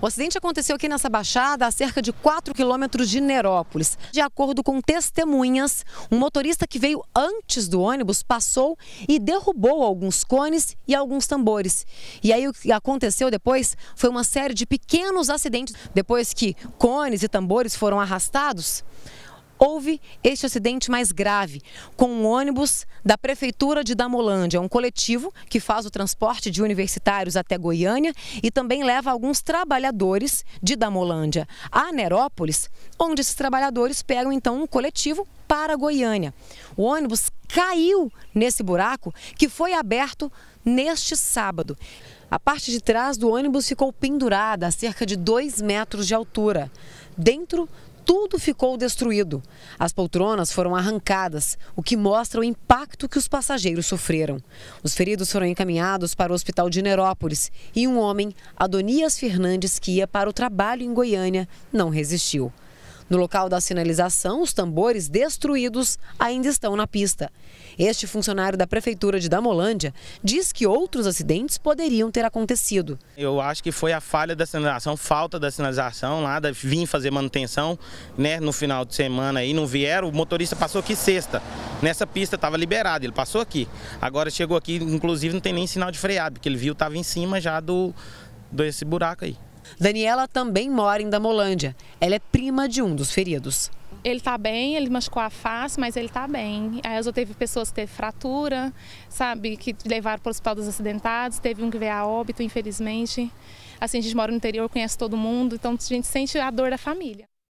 O acidente aconteceu aqui nessa baixada, a cerca de 4 quilômetros de Nerópolis. De acordo com testemunhas, um motorista que veio antes do ônibus passou e derrubou alguns cones e alguns tambores. E aí o que aconteceu depois foi uma série de pequenos acidentes. Depois que cones e tambores foram arrastados, houve este acidente mais grave com um ônibus da Prefeitura de Damolândia, um coletivo que faz o transporte de universitários até Goiânia e também leva alguns trabalhadores de Damolândia a Nerópolis, onde esses trabalhadores pegam então um coletivo para Goiânia. O ônibus caiu nesse buraco que foi aberto neste sábado. A parte de trás do ônibus ficou pendurada a cerca de 2 metros de altura. Dentro tudo ficou destruído. As poltronas foram arrancadas, o que mostra o impacto que os passageiros sofreram. Os feridos foram encaminhados para o hospital de Nerópolis e um homem, Adonias Fernandes, que ia para o trabalho em Goiânia, não resistiu. No local da sinalização, os tambores destruídos ainda estão na pista. Este funcionário da Prefeitura de Damolândia diz que outros acidentes poderiam ter acontecido. Eu acho que foi a falha da sinalização, falta da sinalização, Da vim fazer manutenção né, no final de semana e não vieram. O motorista passou aqui sexta. Nessa pista estava liberado, ele passou aqui. Agora chegou aqui, inclusive não tem nem sinal de freado, porque ele viu estava em cima já do desse buraco aí. Daniela também mora em Damolândia. Ela é prima de um dos feridos. Ele está bem, ele machucou a face, mas ele está bem. A Elza teve pessoas que teve fratura, sabe, que levaram para o hospital dos acidentados, teve um que veio a óbito, infelizmente. Assim, a gente mora no interior, conhece todo mundo, então a gente sente a dor da família.